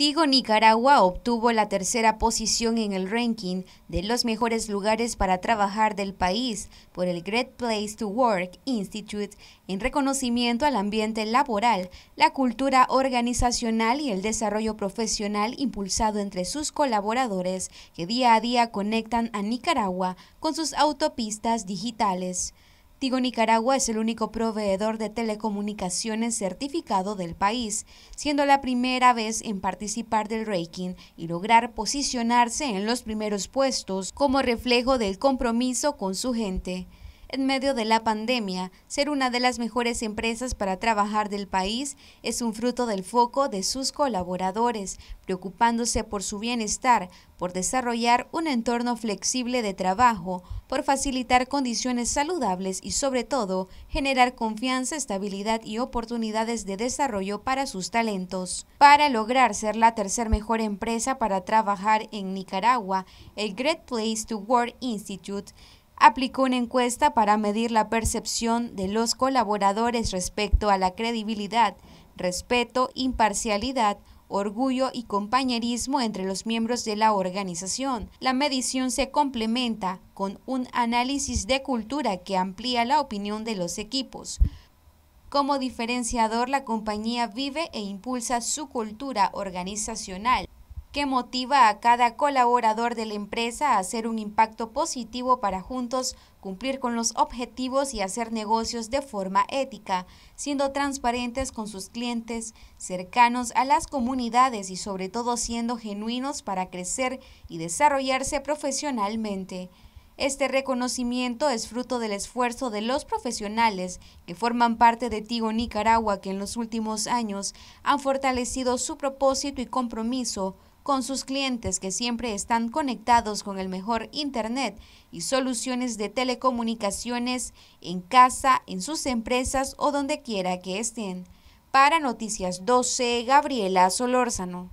Tigo Nicaragua obtuvo la tercera posición en el ranking de los mejores lugares para trabajar del país por el Great Place to Work Institute en reconocimiento al ambiente laboral, la cultura organizacional y el desarrollo profesional impulsado entre sus colaboradores que día a día conectan a Nicaragua con sus autopistas digitales. Tigo Nicaragua es el único proveedor de telecomunicaciones certificado del país, siendo la primera vez en participar del ranking y lograr posicionarse en los primeros puestos como reflejo del compromiso con su gente en medio de la pandemia. Ser una de las mejores empresas para trabajar del país es un fruto del foco de sus colaboradores, preocupándose por su bienestar, por desarrollar un entorno flexible de trabajo, por facilitar condiciones saludables y sobre todo generar confianza, estabilidad y oportunidades de desarrollo para sus talentos. Para lograr ser la tercer mejor empresa para trabajar en Nicaragua, el Great Place to Work Institute aplicó una encuesta para medir la percepción de los colaboradores respecto a la credibilidad, respeto, imparcialidad, orgullo y compañerismo entre los miembros de la organización. La medición se complementa con un análisis de cultura que amplía la opinión de los equipos. Como diferenciador, la compañía vive e impulsa su cultura organizacional, que motiva a cada colaborador de la empresa a hacer un impacto positivo para juntos cumplir con los objetivos y hacer negocios de forma ética, siendo transparentes con sus clientes, cercanos a las comunidades y sobre todo siendo genuinos para crecer y desarrollarse profesionalmente. Este reconocimiento es fruto del esfuerzo de los profesionales que forman parte de Tigo Nicaragua que en los últimos años han fortalecido su propósito y compromiso con sus clientes que siempre están conectados con el mejor Internet y soluciones de telecomunicaciones en casa, en sus empresas o donde quiera que estén. Para Noticias 12, Gabriela Solórzano.